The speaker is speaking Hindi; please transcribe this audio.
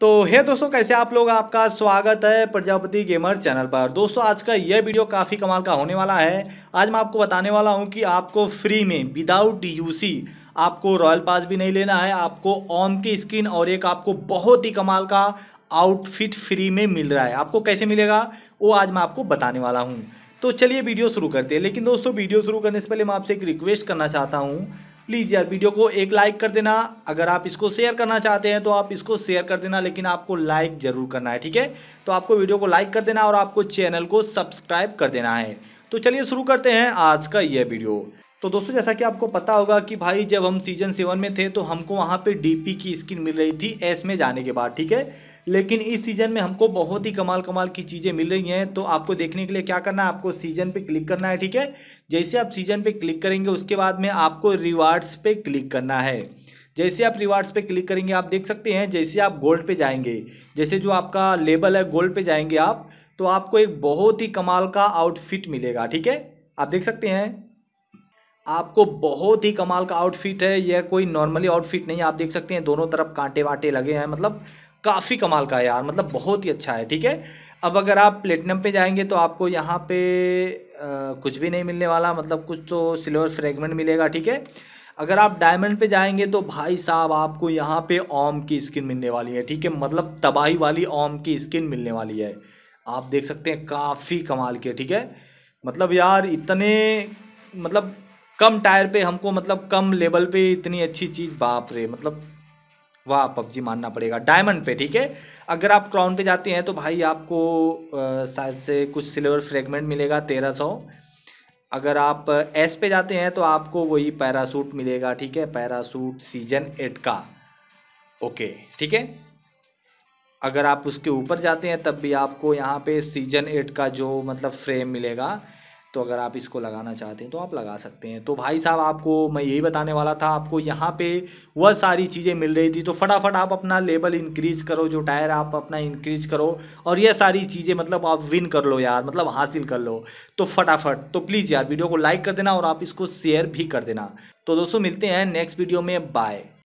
तो हे दोस्तों कैसे आप लोग आपका स्वागत है प्रजापति गेमर चैनल पर दोस्तों आज का यह वीडियो काफ़ी कमाल का होने वाला है आज मैं आपको बताने वाला हूं कि आपको फ्री में विदाउट यूसी आपको रॉयल पास भी नहीं लेना है आपको ओम की स्किन और एक आपको बहुत ही कमाल का आउटफिट फ्री में मिल रहा है आपको कैसे मिलेगा वो आज मैं आपको बताने वाला हूँ तो चलिए वीडियो शुरू करते हैं लेकिन दोस्तों वीडियो शुरू करने से पहले मैं आपसे एक रिक्वेस्ट करना चाहता हूँ प्लीज़ यार वीडियो को एक लाइक कर देना अगर आप इसको शेयर करना चाहते हैं तो आप इसको शेयर कर देना लेकिन आपको लाइक ज़रूर करना है ठीक है तो आपको वीडियो को लाइक कर देना और आपको चैनल को सब्सक्राइब कर देना है तो चलिए शुरू करते हैं आज का यह वीडियो तो दोस्तों जैसा कि आपको पता होगा कि भाई जब हम सीजन सेवन में थे तो हमको वहां पे डीपी की स्किन मिल रही थी एस में जाने के बाद ठीक है लेकिन इस सीजन में हमको बहुत ही कमाल कमाल की चीज़ें मिल रही हैं तो आपको देखने के लिए क्या करना है आपको सीजन पे क्लिक करना है ठीक है जैसे आप सीजन पे क्लिक करेंगे उसके बाद में आपको रिवार्ड्स पे क्लिक करना है जैसे आप रिवार्ड्स पे क्लिक करेंगे आप देख सकते हैं जैसे आप गोल्ड पे जाएंगे जैसे जो आपका लेबल है गोल्ड पे जाएंगे आप तो आपको एक बहुत ही कमाल का आउटफिट मिलेगा ठीक है आप देख सकते हैं आपको बहुत ही कमाल का आउटफिट है यह कोई नॉर्मली आउटफिट नहीं है आप देख सकते हैं दोनों तरफ कांटे वांटे लगे हैं मतलब काफ़ी कमाल का है यार मतलब बहुत ही अच्छा है ठीक है अब अगर आप प्लेटिनम पे जाएंगे तो आपको यहाँ पे आ, कुछ भी नहीं मिलने वाला मतलब कुछ तो सिल्वर फ्रेगमेंट मिलेगा ठीक है अगर आप डायमंड पे जाएंगे तो भाई साहब आपको यहाँ पे ओम की स्किन मिलने वाली है ठीक है मतलब तबाही वाली ओम की स्किन मिलने वाली है आप देख सकते हैं काफ़ी कमाल की है ठीक है मतलब यार इतने मतलब कम टायर पे हमको मतलब कम लेवल पे इतनी अच्छी चीज़ बाप रे मतलब वाह पबजी मानना पड़ेगा डायमंड पे ठीक है अगर आप क्राउन पे जाते हैं तो भाई आपको शायद से कुछ सिल्वर फ्रेगमेंट मिलेगा तेरह सौ अगर आप एस पे जाते हैं तो आपको वही पैरासूट मिलेगा ठीक है पैरासूट सीजन एट का ओके ठीक है अगर आप उसके ऊपर जाते हैं तब भी आपको यहाँ पे सीजन एट का जो मतलब फ्रेम मिलेगा तो अगर आप इसको लगाना चाहते हैं तो आप लगा सकते हैं तो भाई साहब आपको मैं यही बताने वाला था आपको यहाँ पे वह सारी चीज़ें मिल रही थी तो फटाफट आप अपना लेवल इंक्रीज करो जो टायर आप अपना इंक्रीज करो और यह सारी चीज़ें मतलब आप विन कर लो यार मतलब हासिल कर लो तो फटाफट तो प्लीज़ यार वीडियो को लाइक कर देना और आप इसको शेयर भी कर देना तो दोस्तों मिलते हैं नेक्स्ट वीडियो में बाय